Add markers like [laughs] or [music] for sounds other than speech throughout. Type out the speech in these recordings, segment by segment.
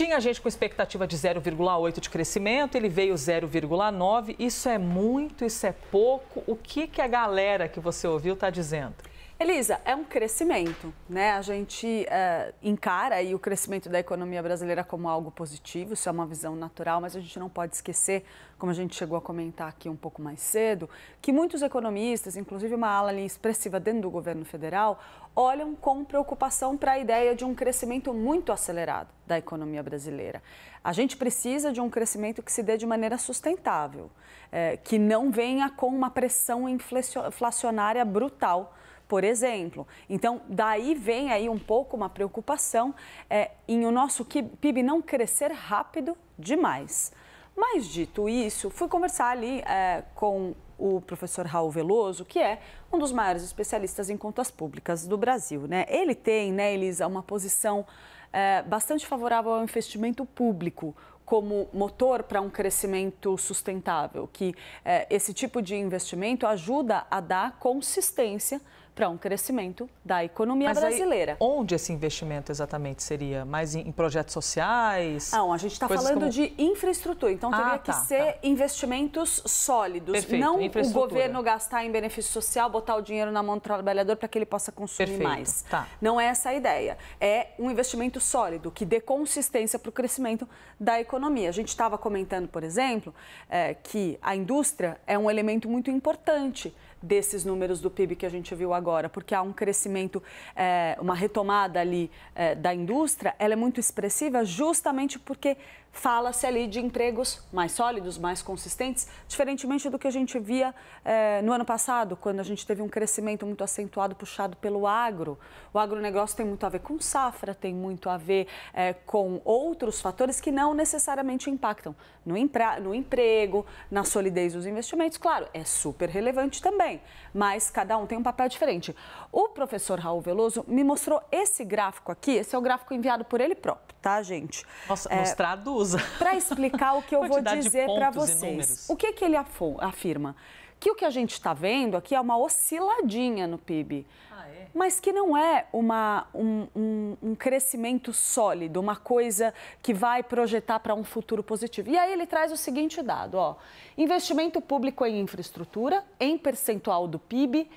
Tinha gente com expectativa de 0,8 de crescimento, ele veio 0,9. Isso é muito, isso é pouco. O que, que a galera que você ouviu está dizendo? Elisa, é um crescimento, né? A gente é, encara aí o crescimento da economia brasileira como algo positivo, isso é uma visão natural, mas a gente não pode esquecer, como a gente chegou a comentar aqui um pouco mais cedo, que muitos economistas, inclusive uma ala expressiva dentro do governo federal, olham com preocupação para a ideia de um crescimento muito acelerado da economia brasileira. A gente precisa de um crescimento que se dê de maneira sustentável, é, que não venha com uma pressão inflacionária brutal por exemplo. Então, daí vem aí um pouco uma preocupação é, em o nosso PIB não crescer rápido demais. Mas, dito isso, fui conversar ali é, com o professor Raul Veloso, que é um dos maiores especialistas em contas públicas do Brasil. Né? Ele tem, né, Elisa, uma posição é, bastante favorável ao investimento público, como motor para um crescimento sustentável, que é, esse tipo de investimento ajuda a dar consistência para um crescimento da economia Mas brasileira. Aí, onde esse investimento exatamente seria? Mais em, em projetos sociais? Não, a gente está falando como... de infraestrutura, então ah, teria ah, tá, que tá. ser tá. investimentos sólidos, Perfeito, não o governo gastar em benefício social, botar o dinheiro na mão do trabalhador para que ele possa consumir Perfeito, mais. Tá. Não é essa a ideia. É um investimento sólido que dê consistência para o crescimento da economia economia. A gente estava comentando, por exemplo, é, que a indústria é um elemento muito importante desses números do PIB que a gente viu agora, porque há um crescimento, é, uma retomada ali é, da indústria, ela é muito expressiva justamente porque fala-se ali de empregos mais sólidos, mais consistentes, diferentemente do que a gente via é, no ano passado, quando a gente teve um crescimento muito acentuado puxado pelo agro. O agronegócio tem muito a ver com safra, tem muito a ver é, com outros fatores que não necessariamente impactam no, no emprego, na solidez dos investimentos. Claro, é super relevante também bem, mas cada um tem um papel diferente. O professor Raul Veloso me mostrou esse gráfico aqui, esse é o gráfico enviado por ele próprio, tá, gente? Nossa, é, usa. Para explicar o que eu [laughs] vou dizer para vocês. O que, que ele afirma? que o que a gente está vendo aqui é uma osciladinha no PIB, ah, é? mas que não é uma, um, um, um crescimento sólido, uma coisa que vai projetar para um futuro positivo. E aí ele traz o seguinte dado, ó, investimento público em infraestrutura em percentual do PIB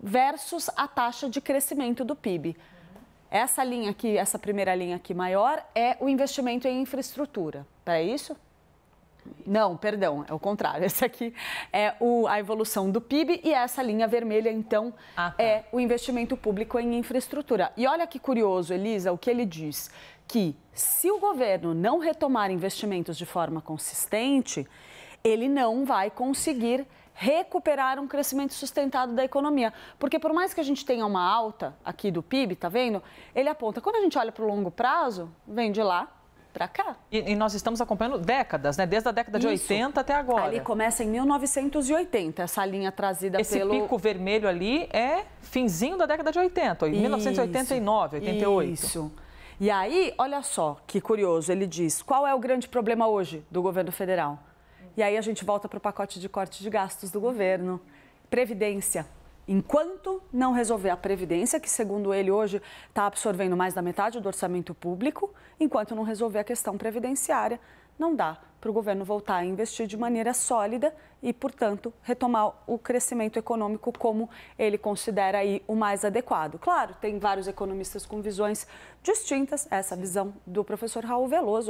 versus a taxa de crescimento do PIB. Essa linha aqui, essa primeira linha aqui maior, é o investimento em infraestrutura. É isso? Não, perdão, é o contrário. [laughs] Essa aqui é o, a evolução do PIB e essa linha vermelha, então, ah, tá. é o investimento público em infraestrutura. E olha que curioso, Elisa, o que ele diz: que se o governo não retomar investimentos de forma consistente, ele não vai conseguir recuperar um crescimento sustentado da economia. Porque por mais que a gente tenha uma alta aqui do PIB, tá vendo? Ele aponta, quando a gente olha para o longo prazo, vem de lá, para cá. E, e, nós estamos acompanhando décadas, né? Desde a década de 80 até agora. Ali começa em 1980, essa linha trazida Esse pelo... Esse pico vermelho ali é finzinho da década de 80, Isso. 1989, 88. Isso. E aí, olha só que curioso, ele diz: qual é o grande problema hoje do governo federal? E aí a gente volta para o pacote de corte de gastos do governo. Previdência, enquanto não resolver a Previdência, que segundo ele hoje está absorvendo mais da metade do orçamento público, enquanto não resolver a questão previdenciária, não dá para o governo voltar a investir de maneira sólida e, portanto, retomar o crescimento econômico como ele considera aí o mais adequado. Claro, tem vários economistas com visões distintas, essa visão do professor Raul Veloso.